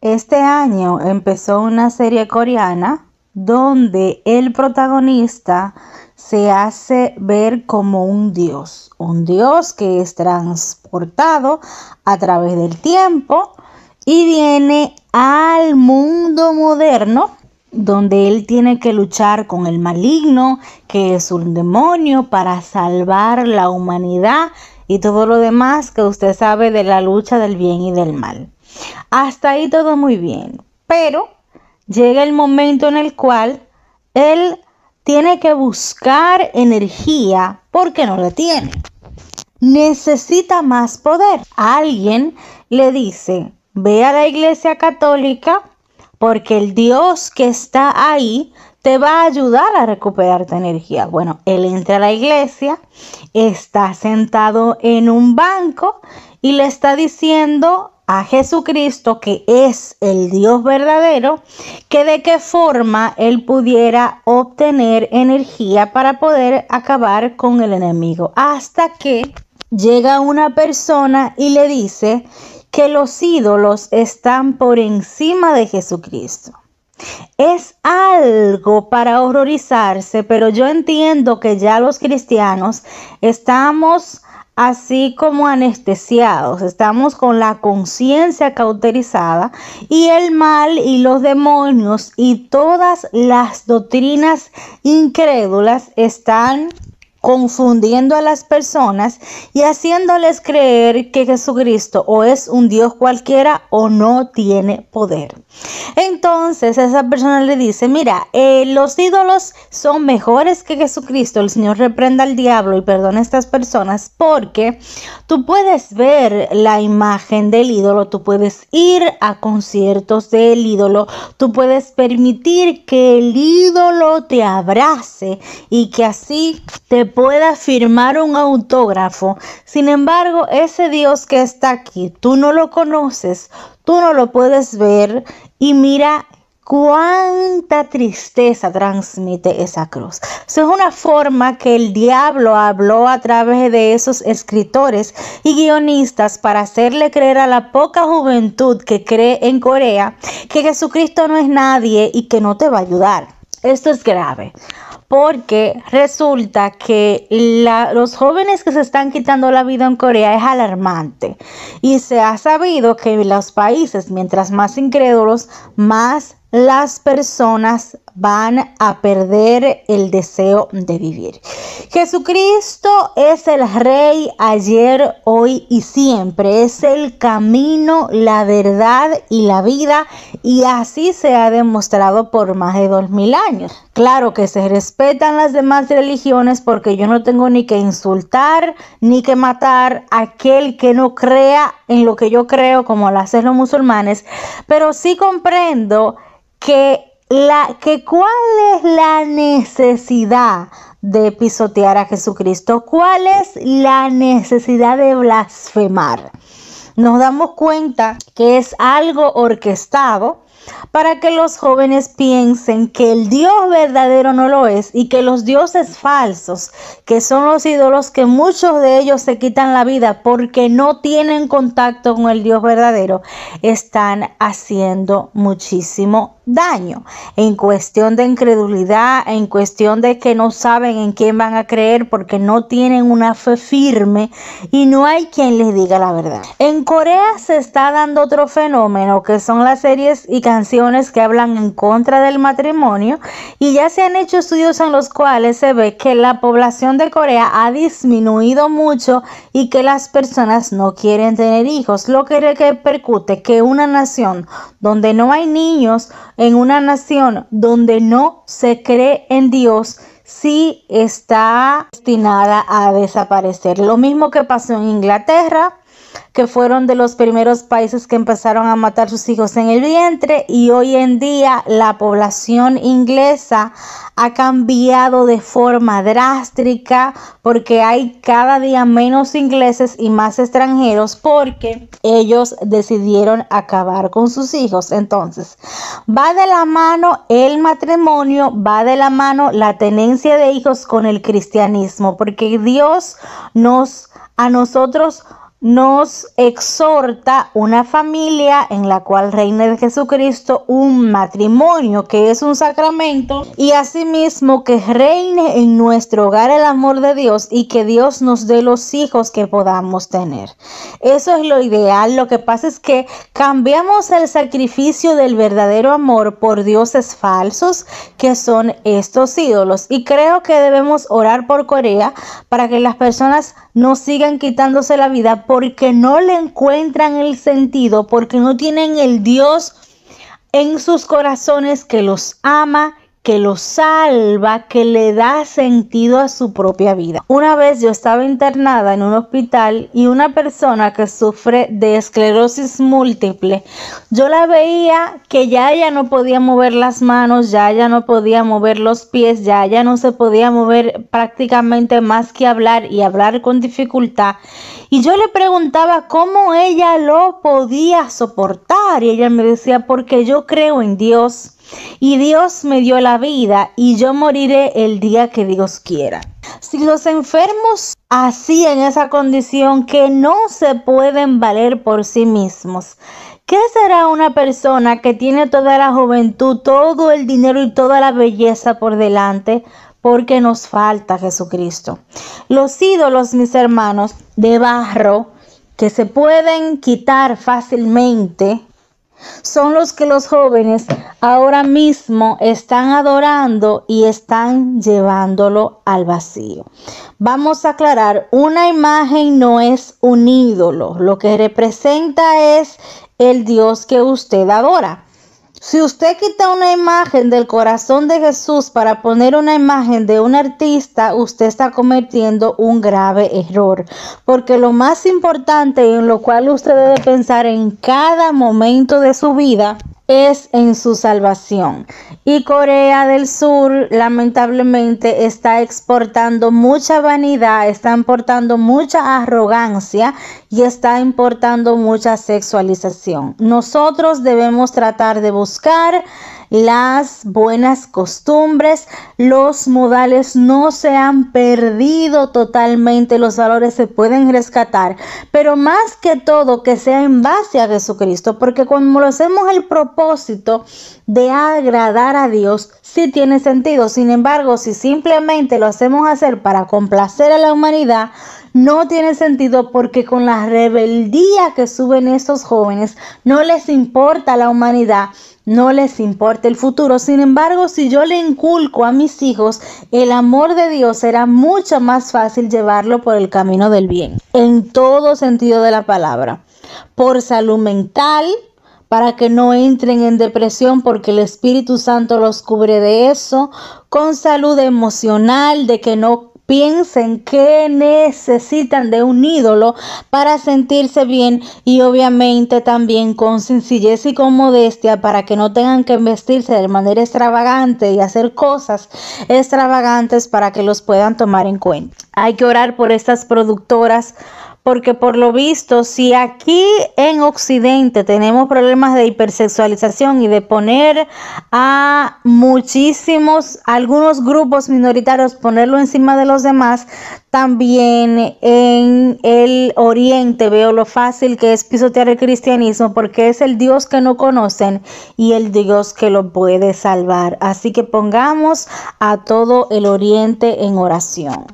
Este año empezó una serie coreana donde el protagonista se hace ver como un dios, un dios que es transportado a través del tiempo y viene al mundo moderno donde él tiene que luchar con el maligno, que es un demonio, para salvar la humanidad y todo lo demás que usted sabe de la lucha del bien y del mal. Hasta ahí todo muy bien. Pero llega el momento en el cual él tiene que buscar energía porque no la tiene. Necesita más poder. Alguien le dice, ve a la iglesia católica porque el Dios que está ahí te va a ayudar a recuperar tu energía. Bueno, él entra a la iglesia, está sentado en un banco y le está diciendo a Jesucristo, que es el Dios verdadero, que de qué forma él pudiera obtener energía para poder acabar con el enemigo. Hasta que llega una persona y le dice que los ídolos están por encima de Jesucristo. Es algo para horrorizarse, pero yo entiendo que ya los cristianos estamos así como anestesiados. Estamos con la conciencia cauterizada y el mal y los demonios y todas las doctrinas incrédulas están confundiendo a las personas y haciéndoles creer que Jesucristo o es un Dios cualquiera o no tiene poder. Entonces esa persona le dice, mira, eh, los ídolos son mejores que Jesucristo, el Señor reprenda al diablo y perdona a estas personas porque tú puedes ver la imagen del ídolo, tú puedes ir a conciertos del ídolo, tú puedes permitir que el ídolo te abrace y que así te pueda firmar un autógrafo. Sin embargo, ese Dios que está aquí, tú no lo conoces, tú no lo puedes ver y mira cuánta tristeza transmite esa cruz. Eso es una forma que el diablo habló a través de esos escritores y guionistas para hacerle creer a la poca juventud que cree en Corea que Jesucristo no es nadie y que no te va a ayudar. Esto es grave porque resulta que los jóvenes que se están quitando la vida en Corea es alarmante y se ha sabido que los países, mientras más incrédulos, más las personas van a perder el deseo de vivir. Jesucristo es el Rey ayer, hoy y siempre. Es el camino, la verdad y la vida. Y así se ha demostrado por más de dos mil años. Claro que se respetan las demás religiones porque yo no tengo ni que insultar ni que matar a aquel que no crea en lo que yo creo como lo hacen los musulmanes. Pero sí comprendo que la, que cuál es la necesidad de pisotear a Jesucristo, cuál es la necesidad de blasfemar. Nos damos cuenta que es algo orquestado para que los jóvenes piensen que el Dios verdadero no lo es y que los dioses falsos, que son los ídolos que muchos de ellos se quitan la vida porque no tienen contacto con el Dios verdadero, están haciendo muchísimo daño en cuestión de incredulidad, en cuestión de que no saben en quién van a creer porque no tienen una fe firme y no hay quien les diga la verdad. En Corea se está dando otro fenómeno que son las series y canciones que hablan en contra del matrimonio y ya se han hecho estudios en los cuales se ve que la población de Corea ha disminuido mucho y que las personas no quieren tener hijos, lo que repercute que una nación donde no hay niños en una nación donde no se cree en Dios, sí está destinada a desaparecer. Lo mismo que pasó en Inglaterra, que fueron de los primeros países que empezaron a matar sus hijos en el vientre y hoy en día la población inglesa ha cambiado de forma drástica porque hay cada día menos ingleses y más extranjeros porque ellos decidieron acabar con sus hijos. Entonces, va de la mano el matrimonio, va de la mano la tenencia de hijos con el cristianismo, porque Dios nos a nosotros nos exhorta una familia en la cual reina Jesucristo, un matrimonio que es un sacramento y asimismo que reine en nuestro hogar el amor de Dios y que Dios nos dé los hijos que podamos tener. Eso es lo ideal. Lo que pasa es que cambiamos el sacrificio del verdadero amor por dioses falsos que son estos ídolos y creo que debemos orar por Corea para que las personas no sigan quitándose la vida porque no le encuentran el sentido, porque no tienen el Dios en sus corazones que los ama, que lo salva, que le da sentido a su propia vida. Una vez yo estaba internada en un hospital y una persona que sufre de esclerosis múltiple, yo la veía que ya ella no podía mover las manos, ya ella no podía mover los pies, ya ella no se podía mover prácticamente más que hablar y hablar con dificultad. Y yo le preguntaba cómo ella lo podía soportar y ella me decía, porque yo creo en Dios. Y Dios me dio la vida y yo moriré el día que Dios quiera. Si los enfermos así en esa condición que no se pueden valer por sí mismos, ¿qué será una persona que tiene toda la juventud, todo el dinero y toda la belleza por delante? Porque nos falta Jesucristo. Los ídolos, mis hermanos, de barro, que se pueden quitar fácilmente, son los que los jóvenes ahora mismo están adorando y están llevándolo al vacío. Vamos a aclarar, una imagen no es un ídolo, lo que representa es el Dios que usted adora. Si usted quita una imagen del corazón de Jesús para poner una imagen de un artista, usted está cometiendo un grave error. Porque lo más importante en lo cual usted debe pensar en cada momento de su vida es en su salvación. Y Corea del Sur lamentablemente está exportando mucha vanidad, está importando mucha arrogancia y está importando mucha sexualización. Nosotros debemos tratar de buscar las buenas costumbres, los modales no se han perdido totalmente, los valores se pueden rescatar, pero más que todo que sea en base a Jesucristo, porque cuando lo hacemos el propósito de agradar a Dios, sí tiene sentido, sin embargo, si simplemente lo hacemos hacer para complacer a la humanidad, no tiene sentido porque con la rebeldía que suben estos jóvenes no les importa la humanidad, no les importa el futuro. Sin embargo, si yo le inculco a mis hijos el amor de Dios, será mucho más fácil llevarlo por el camino del bien, en todo sentido de la palabra, por salud mental para que no entren en depresión porque el Espíritu Santo los cubre de eso, con salud emocional, de que no piensen que necesitan de un ídolo para sentirse bien y obviamente también con sencillez y con modestia para que no tengan que vestirse de manera extravagante y hacer cosas extravagantes para que los puedan tomar en cuenta. Hay que orar por estas productoras porque por lo visto, si aquí en Occidente tenemos problemas de hipersexualización y de poner a muchísimos, algunos grupos minoritarios, ponerlo encima de los demás, también en el Oriente veo lo fácil que es pisotear el cristianismo porque es el Dios que no conocen y el Dios que lo puede salvar. Así que pongamos a todo el Oriente en oración.